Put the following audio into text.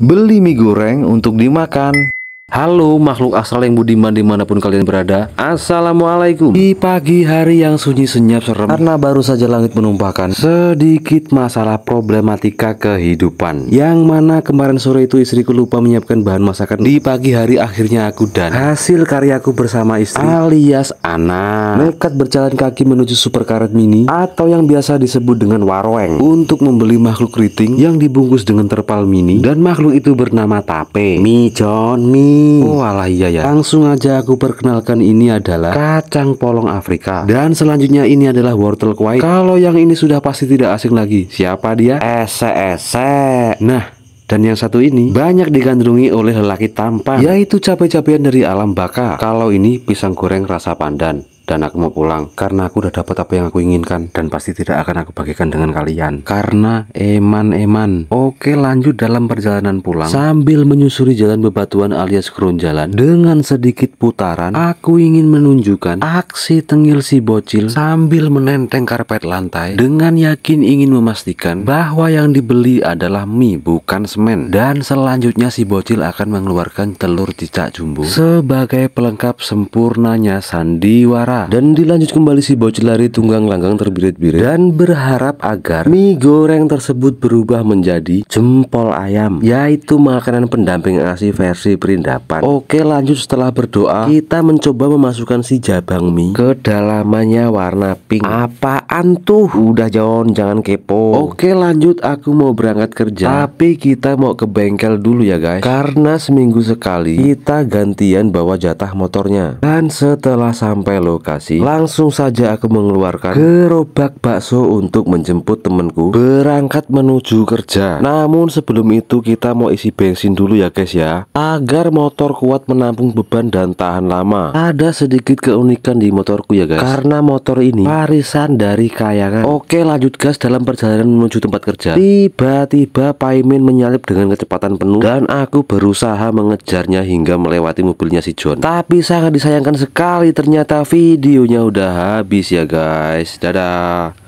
Beli mie goreng untuk dimakan. Halo makhluk asal yang budiman dimanapun kalian berada Assalamualaikum Di pagi hari yang sunyi senyap serem Karena baru saja langit menumpahkan Sedikit masalah problematika kehidupan Yang mana kemarin sore itu istriku lupa menyiapkan bahan masakan Di pagi hari akhirnya aku dan Hasil karyaku bersama istri Alias Ana Nekat berjalan kaki menuju karet mini Atau yang biasa disebut dengan waroeng Untuk membeli makhluk keriting Yang dibungkus dengan terpal mini Dan makhluk itu bernama tape Mi john Mi Oh alah iya ya. Langsung aja aku perkenalkan ini adalah kacang polong Afrika. Dan selanjutnya ini adalah wortel kuai. Kalau yang ini sudah pasti tidak asing lagi. Siapa dia? Ese ese. Nah, dan yang satu ini banyak digandrungi oleh lelaki tampan, yaitu cabai cabaian dari alam baka. Kalau ini pisang goreng rasa pandan dan aku mau pulang karena aku udah dapat apa yang aku inginkan dan pasti tidak akan aku bagikan dengan kalian karena eman-eman oke lanjut dalam perjalanan pulang sambil menyusuri jalan bebatuan alias kron dengan sedikit putaran aku ingin menunjukkan aksi tengil si bocil sambil menenteng karpet lantai dengan yakin ingin memastikan bahwa yang dibeli adalah mie bukan semen dan selanjutnya si bocil akan mengeluarkan telur cicak jumbo sebagai pelengkap sempurnanya sandiwara Nah. dan dilanjut kembali si bocil lari tunggang langgang terbirit-birit dan berharap agar mie goreng tersebut berubah menjadi jempol ayam yaitu makanan pendamping ASI versi perindapan oke lanjut setelah berdoa kita mencoba memasukkan si jabang mie ke dalamnya warna pink apaan tuh udah John jangan kepo oke lanjut aku mau berangkat kerja tapi kita mau ke bengkel dulu ya guys karena seminggu sekali kita gantian bawa jatah motornya dan setelah sampai lokasi Bekasi Langsung saja aku mengeluarkan gerobak bakso untuk menjemput temanku Berangkat menuju kerja Namun sebelum itu kita mau isi bensin dulu ya guys ya Agar motor kuat menampung beban dan tahan lama Ada sedikit keunikan di motorku ya guys Karena motor ini warisan dari kayangan Oke lanjut gas dalam perjalanan menuju tempat kerja Tiba-tiba Paimin menyalip dengan kecepatan penuh Dan aku berusaha mengejarnya hingga melewati mobilnya si John Tapi sangat disayangkan sekali ternyata V videonya udah habis ya guys dadah